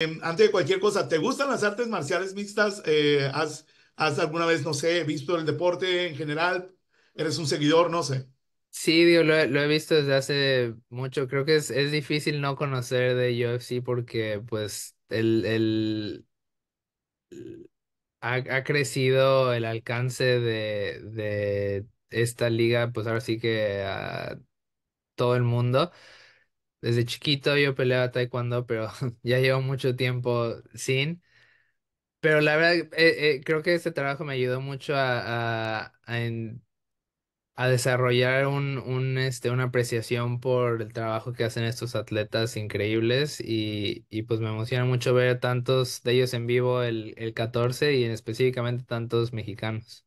Em, antes de cualquier cosa, ¿te gustan las artes marciales mixtas? Eh, ¿has, ¿has, alguna vez, no sé, visto el deporte en general? ¿Eres un seguidor? No sé. Sí, lo, he visto desde hace mucho. Creo que es, difícil no conocer de UFC porque pues el, ha, crecido el alcance de, de, esta liga, pues ahora sí que a todo el mundo. Desde chiquito yo peleaba taekwondo, pero ya llevo mucho tiempo sin. Pero la verdad, eh, eh, creo que este trabajo me ayudó mucho a, desarrollar un, este, una apreciación por el trabajo que hacen estos atletas increíbles y, pues me emociona mucho ver tantos de ellos en vivo el, el 14 y en específicamente tantos mexicanos.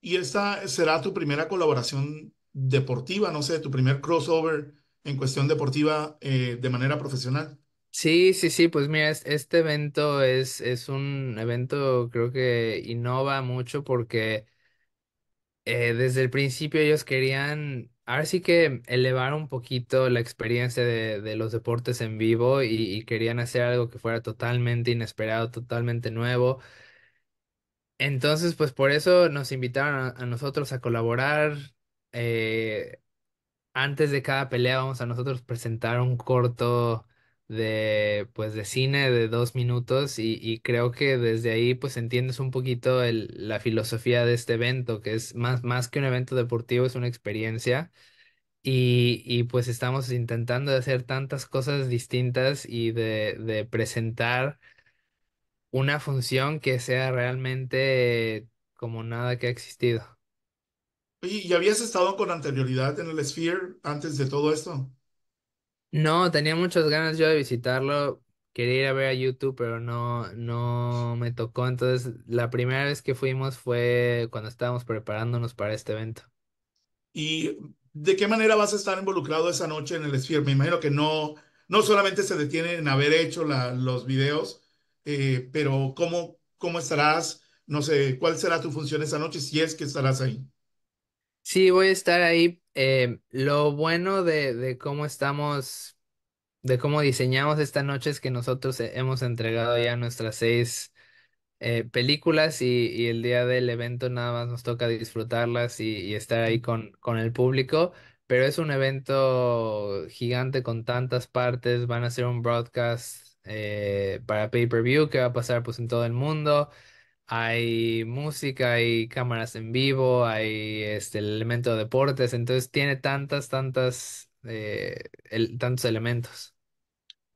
¿Y esta será tu primera colaboración deportiva, no sé, tu primer crossover en cuestión deportiva eh, de manera profesional. Sí, sí, sí, pues mira, este evento es, es un evento creo que innova mucho porque eh, desde el principio ellos querían, ahora sí que elevar un poquito la experiencia de, de los deportes en vivo y, querían hacer algo que fuera totalmente inesperado, totalmente nuevo. Entonces, pues por eso nos invitaron a, nosotros a colaborar. Eh, antes de cada pelea vamos a nosotros presentar un corto de, pues, de cine de dos minutos y, creo que desde ahí pues entiendes un poquito la filosofía de este evento, que es más, más que un evento deportivo, es una experiencia. Y, y pues estamos intentando hacer tantas cosas distintas y de, de presentar una función que sea realmente como nada que ha existido. ¿y habías estado con anterioridad en el Sphere antes de todo esto? No, tenía muchas ganas yo de visitarlo. Quería ir a ver a YouTube, pero no, no me tocó. Entonces, la primera vez que fuimos fue cuando estábamos preparándonos para este evento. ¿Y de qué manera vas a estar involucrado esa noche en el Sphere? Me imagino que no, no solamente se detienen en haber hecho los videos, eh, pero ¿cómo, ¿cómo estarás? No sé, ¿cuál será tu función esa noche si es que estarás ahí? Sí, voy a estar ahí. Eh, lo bueno de, de cómo estamos, de cómo diseñamos esta noche es que nosotros hemos entregado ya nuestras seis eh, películas y, y el día del evento nada más nos toca disfrutarlas y, estar ahí con, con el público. Pero es un evento gigante con tantas partes. Van a ser un broadcast eh, para pay-per-view que va a pasar pues en todo el mundo hay música, hay cámaras en vivo, hay este, el elemento de deportes, entonces tiene tantas, tantas, eh, tantos elementos.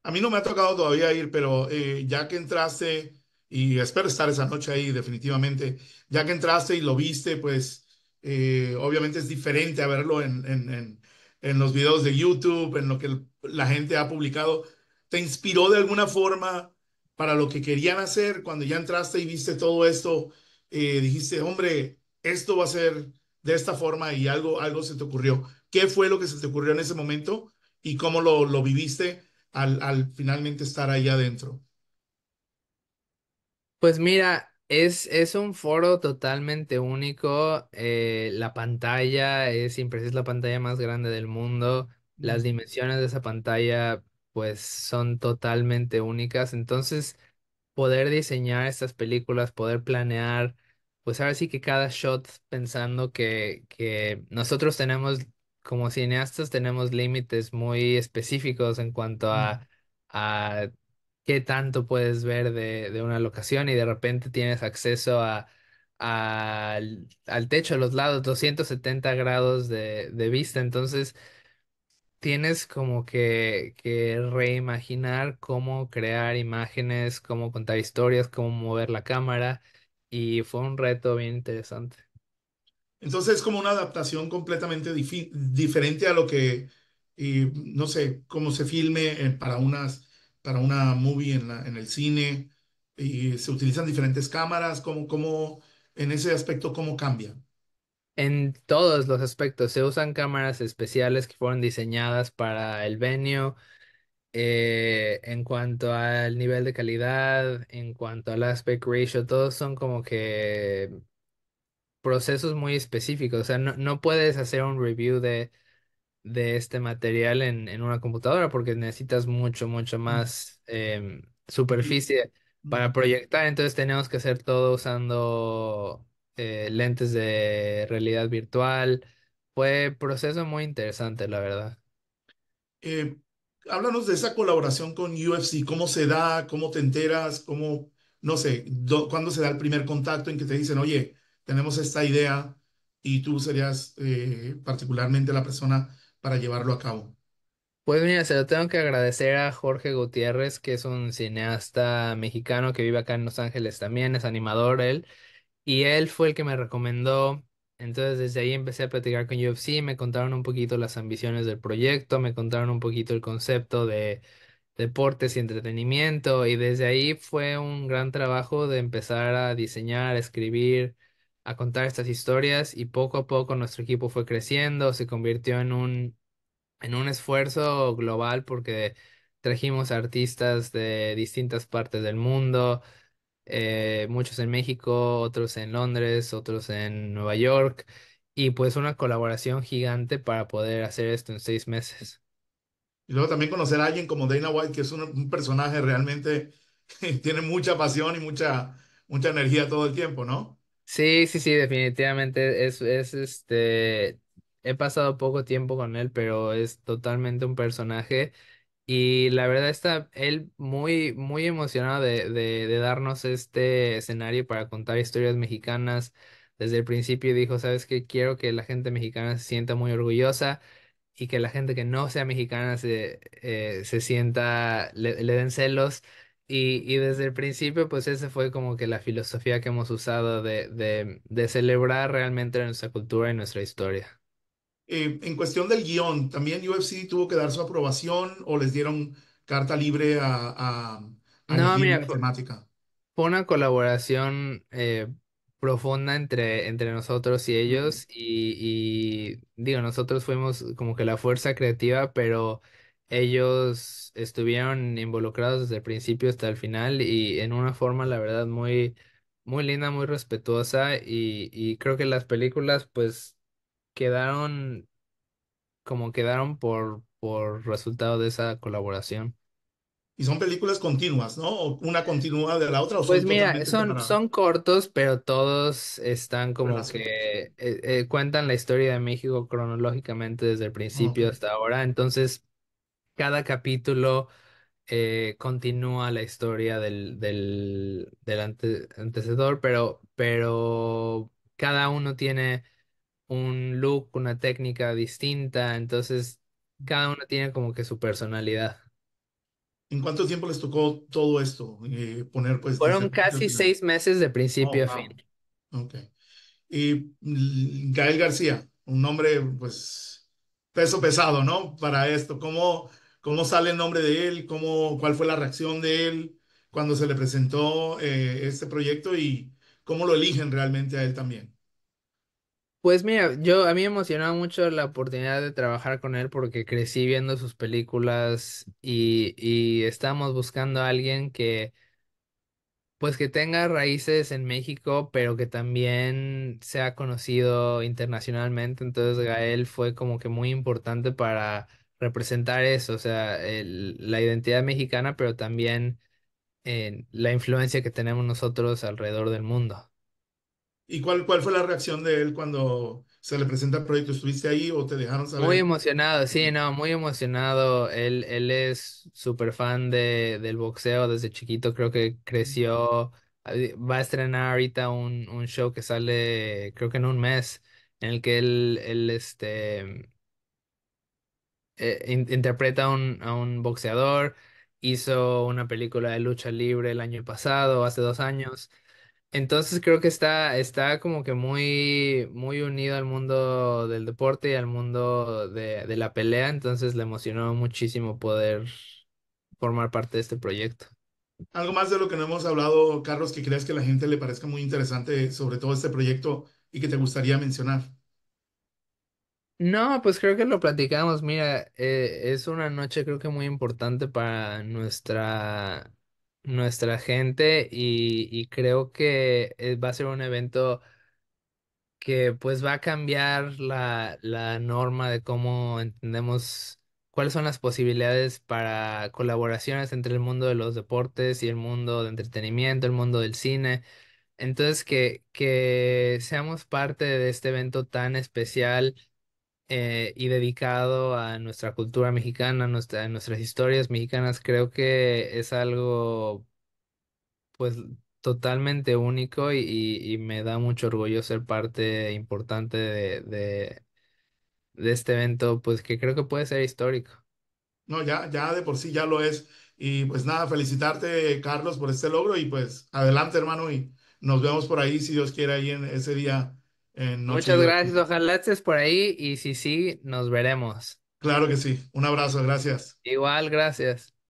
A mí no me ha tocado todavía ir, pero eh, ya que entraste, y espero estar esa noche ahí definitivamente, ya que entraste y lo viste, pues eh, obviamente es diferente a verlo en, en, en, en, los videos de YouTube, en lo que la gente ha publicado. ¿Te inspiró de alguna forma para lo que querían hacer, cuando ya entraste y viste todo esto, eh, dijiste, hombre, esto va a ser de esta forma y algo, algo se te ocurrió. ¿Qué fue lo que se te ocurrió en ese momento y cómo lo, lo viviste al, al finalmente estar ahí adentro? Pues mira, es, es un foro totalmente único. Eh, la pantalla es, siempre es la pantalla más grande del mundo. Las dimensiones de esa pantalla pues son totalmente únicas. Entonces, poder diseñar estas películas, poder planear, pues ahora sí que cada shot pensando que, nosotros tenemos, como cineastas, tenemos límites muy específicos en cuanto a, qué tanto puedes ver de, una locación y de repente tienes acceso a... al, techo, a los lados, 270 grados de, de vista. Entonces, Tienes como que, reimaginar cómo crear imágenes, cómo contar historias, cómo mover la cámara y fue un reto bien interesante. Entonces es como una adaptación completamente diferente a lo que, eh, no sé, cómo se filme eh, para, unas, para una movie en, el cine y se utilizan diferentes cámaras, cómo, cómo en ese aspecto, cómo cambia en todos los aspectos. Se usan cámaras especiales que fueron diseñadas para el venio eh, en cuanto al nivel de calidad, en cuanto al aspect ratio, todos son como que procesos muy específicos. O sea, no, puedes hacer un review de, de este material en, en, una computadora porque necesitas mucho, mucho mm. más em, superficie para proyectar. Entonces tenemos que hacer todo usando eh, lentes de realidad virtual. Fue proceso muy interesante, la verdad. Eh, háblanos de esa colaboración con UFC, cómo se da, cómo te enteras, cómo, no sé, cuándo se da el primer contacto en que te dicen, oye, tenemos esta idea y tú serías eh, particularmente la persona para llevarlo a cabo. Pues mira, se lo tengo que agradecer a Jorge Gutiérrez, que es un cineasta mexicano que vive acá en Los Ángeles también, es animador él, y él fue el que me recomendó. Entonces desde ahí empecé a platicar con UFC, me contaron un poquito las ambiciones del proyecto, me contaron un poquito el concepto de deportes y entretenimiento y desde ahí fue un gran trabajo de empezar a diseñar, a escribir, a contar estas historias y poco a poco nuestro equipo fue creciendo, se convirtió en un, en un esfuerzo global porque trajimos artistas de distintas partes del mundo, eh, muchos en México, otros en Londres, otros en Nueva York, y pues una colaboración gigante para poder hacer esto en seis meses. Y luego también conocer a alguien como Dana White, que es un, personaje realmente que tiene mucha pasión y mucha, mucha energía todo el tiempo, ¿no? Sí, sí, sí, definitivamente es, es este, he pasado poco tiempo con él, pero es totalmente un personaje y la verdad está él muy, muy emocionado de, de, darnos este escenario para contar historias mexicanas. Desde el principio dijo, ¿sabes que Quiero que la gente mexicana se sienta muy orgullosa y que la gente que no sea mexicana se, eh, sienta, le, den celos. Y, desde el principio, pues esa fue como que la filosofía que hemos usado de, de celebrar realmente nuestra cultura y nuestra historia. Eh, en cuestión del guión, ¿también UFC tuvo que dar su aprobación o les dieron carta libre a, la temática? Fue una colaboración eh, profunda entre, entre nosotros y ellos y, digo, nosotros fuimos como que la fuerza creativa, pero ellos estuvieron involucrados desde el principio hasta el final y en una forma, la verdad, muy, muy linda, muy respetuosa y creo que las películas, pues quedaron como quedaron por, por resultado de esa colaboración. Y son películas continuas, ¿no? una continua de la otra. Pues mira, son, cortos, pero todos están como que eh, eh, cuentan la historia de México cronológicamente desde el ah, principio hasta ahora. Entonces, cada capítulo eh, continúa la historia del, del, del antecedor, pero, pero cada uno tiene un look, una técnica distinta, entonces cada uno tiene como que su personalidad. ¿En cuánto tiempo les tocó todo esto? Eh, poner pues Fueron casi seis meses de principio a oh, fin. Ok. Y Gael García, un nombre pues peso pesado, ¿no? Para esto, ¿cómo, cómo sale el nombre de él? ¿Cómo, ¿Cuál fue la reacción de él cuando se le presentó eh, este proyecto y cómo lo eligen realmente a él también? Pues mira, yo a mí me emocionaba mucho la oportunidad de trabajar con él porque crecí viendo sus películas y, y buscando a alguien que pues que tenga raíces en México, pero que también sea conocido internacionalmente. Entonces Gael fue como que muy importante para representar eso, o sea, la identidad mexicana, pero también eh, la influencia que tenemos nosotros alrededor del mundo. ¿Y cuál, cuál fue la reacción de él cuando se le presenta el proyecto? ¿Estuviste ahí o te dejaron saber? Muy emocionado, sí, no, muy emocionado. Él, él es súper fan de, del boxeo desde chiquito, creo que creció. Ah, va a estrenar ahorita un, un show que sale, creo que en un mes, en el que él, él este, eh, interpreta un, a un boxeador. Hizo una película de lucha libre el año pasado, hace dos años. Entonces creo que está, está como que muy, muy unido al mundo del deporte y al mundo de, la pelea, entonces le emocionó muchísimo poder formar parte de este proyecto. Algo más de lo que no hemos hablado, Carlos, que creas que a la gente le parezca muy interesante sobre todo este proyecto y que te gustaría mencionar. No, pues creo que lo platicamos. Mira, eh, es una noche creo que muy importante para nuestra nuestra gente y, creo que eh, va a ser un evento que pues va a cambiar la, norma de cómo entendemos cuáles son las posibilidades para colaboraciones entre el mundo de los deportes y el mundo de entretenimiento, el mundo del cine. Entonces, que, que seamos parte de este evento tan especial eh, y dedicado a nuestra cultura mexicana, a nuestras historias mexicanas, creo que es algo pues totalmente único y, me da mucho orgullo ser parte importante de, de, este evento, pues que creo que puede ser histórico. No, ya, ya de por sí ya lo es. Y pues nada, felicitarte, Carlos, por este logro y pues adelante, hermano, y nos vemos por ahí, si Dios quiere, ahí en ese día eh, Muchas gracias, ojalá estés por ahí y si sí, nos veremos. Claro que sí. Un abrazo, gracias. Igual, gracias.